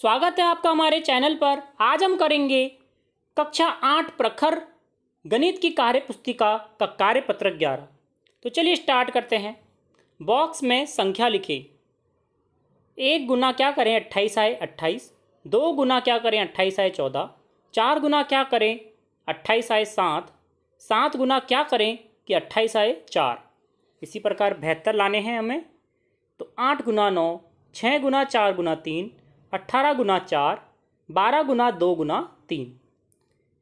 स्वागत है आपका हमारे चैनल पर आज हम करेंगे कक्षा आठ प्रखर गणित की कार्य पुस्तिका का कार्य पत्र ग्यारह तो चलिए स्टार्ट करते हैं बॉक्स में संख्या लिखें एक गुना क्या करें अट्ठाईस आए अट्ठाईस दो गुना क्या करें अट्ठाईस आए चौदह चार गुना क्या करें अट्ठाईस आए सात सात गुना क्या करें कि अट्ठाईस आए चार इसी प्रकार बेहतर लाने हैं हमें तो आठ गुना नौ छः गुना चार गुना तीन अट्ठारह गुना चार बारह गुना दो गुना तीन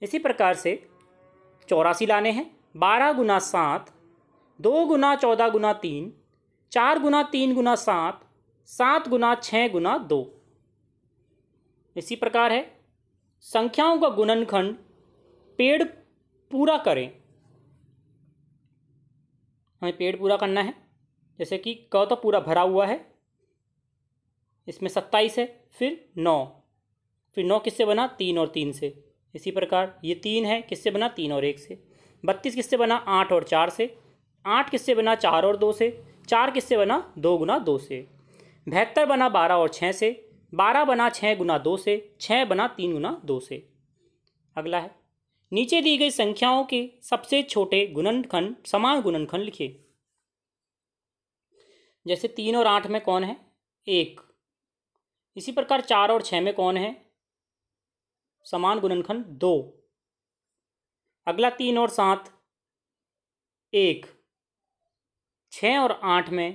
इसी प्रकार से चौरासी लाने हैं बारह गुना सात दो गुना चौदह गुना तीन चार गुना तीन गुना सात सात गुना छः गुना दो इसी प्रकार है संख्याओं का गुणनखंड पेड़ पूरा करें हमें पेड़ पूरा करना है जैसे कि क तो पूरा भरा हुआ है इसमें सत्ताईस है फिर नौ फिर नौ किससे बना तीन और तीन से इसी प्रकार ये तीन है किससे बना तीन और एक से बत्तीस किससे बना आठ और चार से आठ किससे बना चार और दो से चार किससे बना दो गुना दो से बहत्तर बना बारह और छः से बारह बना छः गुना दो से छः बना तीन गुना दो से अगला है नीचे दी गई संख्याओं के सबसे छोटे गुणनखंड समान गुणनखंड लिखिए जैसे तीन और आठ में कौन है एक इसी प्रकार चार और छः में कौन है समान गुणनखंड दो अगला तीन और सात एक छः और आठ में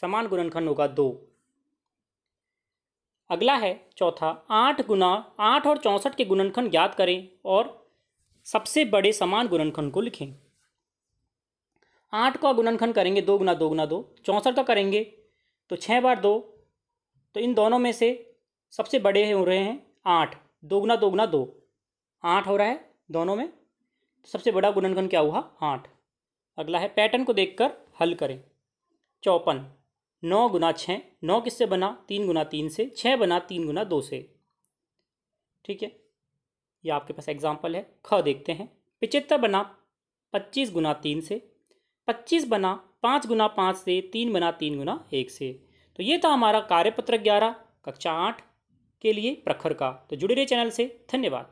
समान गुणनखंड होगा दो अगला है चौथा आठ गुना आठ और चौंसठ के गुणनखंड ज्ञात करें और सबसे बड़े समान गुणनखंड को लिखें आठ का गुणनखंड करेंगे दो गुना दो गुना दो चौंसठ का करेंगे तो छः बार दो तो इन दोनों में से सबसे बड़े हो रहे हैं आठ दोगुना दोगुना दो आठ हो रहा है दोनों में तो सबसे बड़ा गुणनखंड क्या हुआ आठ अगला है पैटर्न को देखकर हल करें चौपन नौ गुना छः नौ किससे बना तीन गुना तीन से छः बना तीन गुना दो से ठीक है ये आपके पास एग्जाम्पल है ख देखते हैं पिचहत्तर बना पच्चीस गुना तीन से पच्चीस बना पाँच गुना पाँच से तीन बना तीन गुना एक से तो ये था हमारा कार्यपत्र ग्यारह कक्षा आठ के लिए प्रखर का तो जुड़े रहे चैनल से धन्यवाद